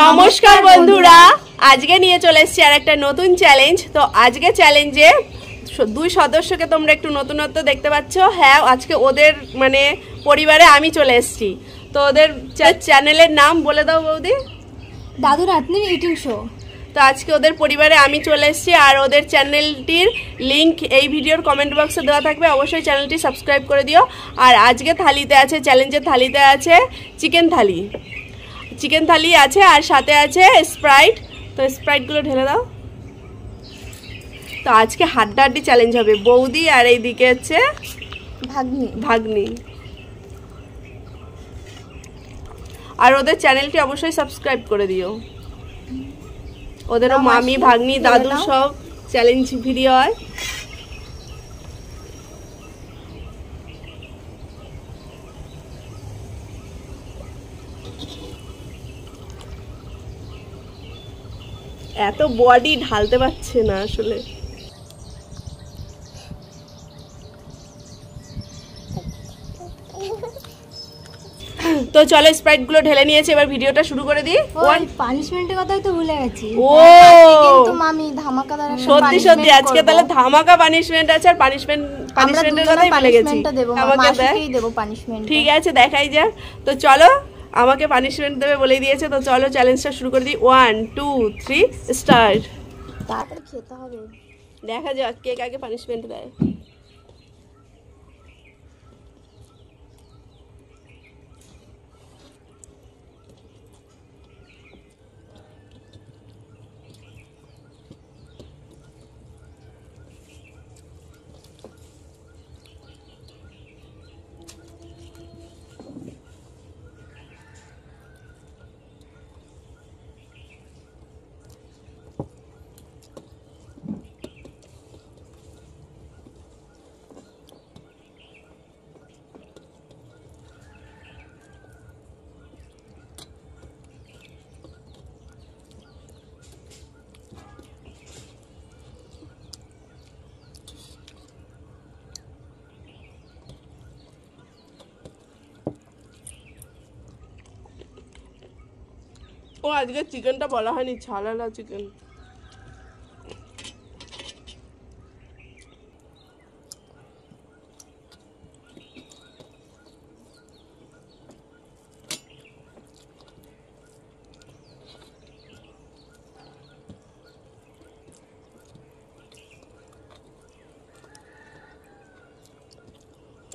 নমস্কার বন্ধুরা আজকে নিয়ে চলে এসছি আর একটা নতুন চ্যালেঞ্জ তো আজকে চ্যালেঞ্জে দুই সদস্যকে তোমরা একটু নতুনত্ব দেখতে পাচ্ছ হ্যাঁ আজকে ওদের মানে পরিবারে আমি চলে এসছি তো ওদের চ্যানেলের নাম বলে দাও বৌদি দাদু রাতনির ইউটিউব শো তো আজকে ওদের পরিবারে আমি চলে এসেছি আর ওদের চ্যানেলটির লিংক এই ভিডিওর কমেন্ট বক্সে দেওয়া থাকবে অবশ্যই চ্যানেলটি সাবস্ক্রাইব করে দিও আর আজকে থালিতে আছে চ্যালেঞ্জের থালিতে আছে চিকেন থালি চিকেন থালি আছে আর সাথে আছে স্প্রাইট তো স্প্রাইটগুলো ঢেলে দাও তো আজকে হাড্ডাহাড্ডি চ্যালেঞ্জ হবে বৌদি আর এইদিকে হচ্ছে ভাগ্নি ভাগ্নি আর ওদের চ্যানেলটি অবশ্যই সাবস্ক্রাইব করে দিও ওদেরও মামি ভাগ্নি দাদু সব চ্যালেঞ্জ ভিডিও হয় এত বডি ঢালতে পারছে না আসলে তো চলো স্প্রাইট গুলো ঢেলে নিয়েছে এবার ভিডিওটা শুরু করে দিই ওই পানিশমেন্টের কথাই তো ভুলে গেছি ও কিন্তু মামি ধামাকা দ্বারা সত্যি সত্যি আজকে তাহলে ধামাকা পানিশমেন্ট আছে আর পানিশমেন্ট পানিশমেন্টের কথাই ভুলে গেছি আমাকে দেই দেব পানিশমেন্ট ঠিক আছে দেখাই যা তো চলো আমাকে পানিশমেন্ট দেবে বলে দিয়েছে তো চলো চ্যালেঞ্জটা শুরু করে দিই ওয়ান টু থ্রি স্টার্ট তাড়াতাড়ি খেতে হবে দেখা যাক কে কাকে পানিশমেন্ট দেয় ও আজকে চিকেনটা বলা হয়নি ছালালা চিকেন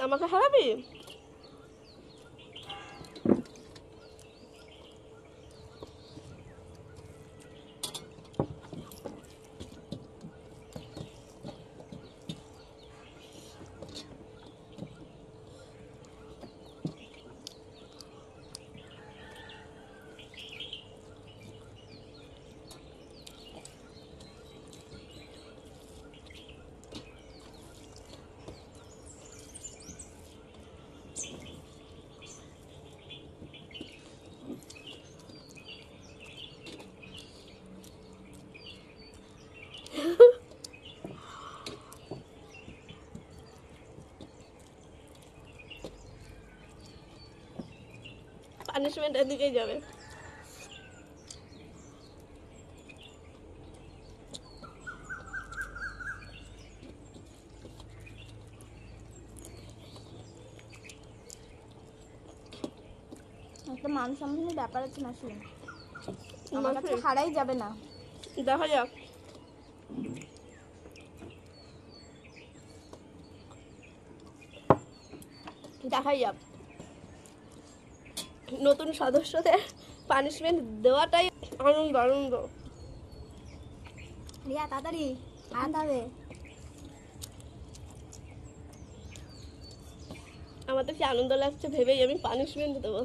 আমাকে হারাবি পানিশমেন্টের দিকেই যাবে একটা মান সম্মানের ব্যাপার আছে না শুনে আমার কাছে হারাই যাবে না দেখা যাক দেখাই যাক নতুন সদস্যদের পানিশমেন্ট দেওয়াটাই আনন্দ আনন্দ রিয়া তাড়াতাড়ি হবে আমার তো কি আনন্দ লাগছে ভেবেই আমি পানিশমেন্ট দেবো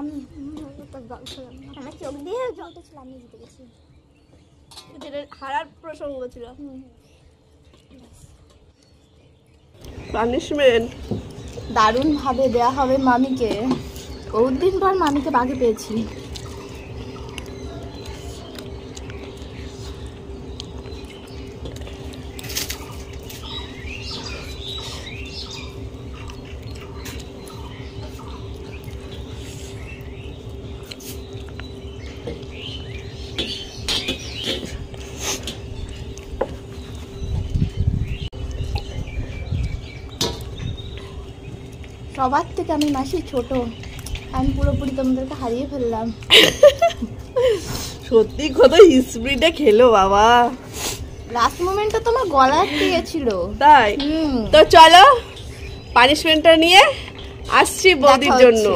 আমি ভাবে হ্যাঁ, চোখ দিয়ে জলটা ছিল আমি প্রসঙ্গ পানিশমেন্ট দারুণভাবে দেয়া হবে মামিকে বহুদিন দিন পর মামিকে বাগে পেয়েছি সবার থেকে আমি মাসি ছোট আমি পুরোপুরি তোমাদেরকে হারিয়ে ফেললাম সত্যি কত স্প্রিটে খেলো বাবা লাস্ট মোমেন্টটা তোমার গলা দিয়ে তাই তো চলো পানিশমেন্টটা নিয়ে আসছি বৌদির জন্য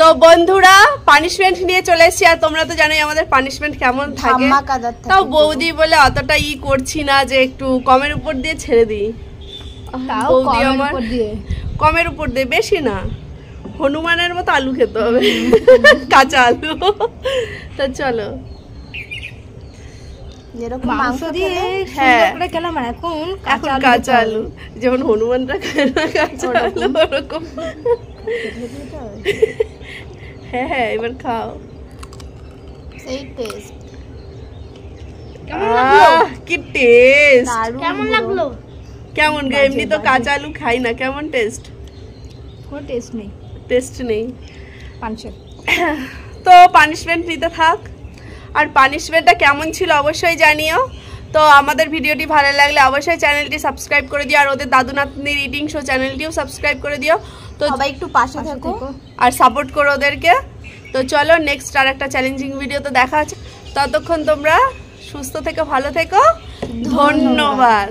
তো বন্ধুরা পানিশমেন্ট নিয়ে চলে এসছি আর তোমরা তো জানোই আমাদের পানিশমেন্ট কেমন থাকে তাও বৌদি বলে অতটা ই করছি না যে একটু কমের উপর দিয়ে ছেড়ে দিই বৌদি আমার কমের উপর দিয়ে বেশি না হনুমানের মতো আলু খেতে হবে কাঁচা আলু তা চলো হ্যাঁ। কাঁচা কাঁচা হ্যাঁ হ্যাঁ এবার খাও সেই টেস্ট কেমন লাগলো কেমন গো এমনি তো কাঁচা আলু খাই না কেমন টেস্ট কোনো টেস্ট নেই টেস্ট নেই পানিশমেন্ট তো পানিশমেন্ট নিতে থাক আর পানিশমেন্টটা কেমন ছিল অবশ্যই জানিও তো আমাদের ভিডিওটি ভালো লাগলে অবশ্যই চ্যানেলটি সাবস্ক্রাইব করে দিও আর ওদের দাদু নাতনির রিডিং শো চ্যানেলটিও সাবস্ক্রাইব করে দিও তো সবাই একটু পাশে থাকো আর সাপোর্ট করো ওদেরকে তো চলো নেক্সট আর একটা চ্যালেঞ্জিং তো দেখা আছে ততক্ষণ তোমরা সুস্থ থেকো ভালো থেকো ধন্যবাদ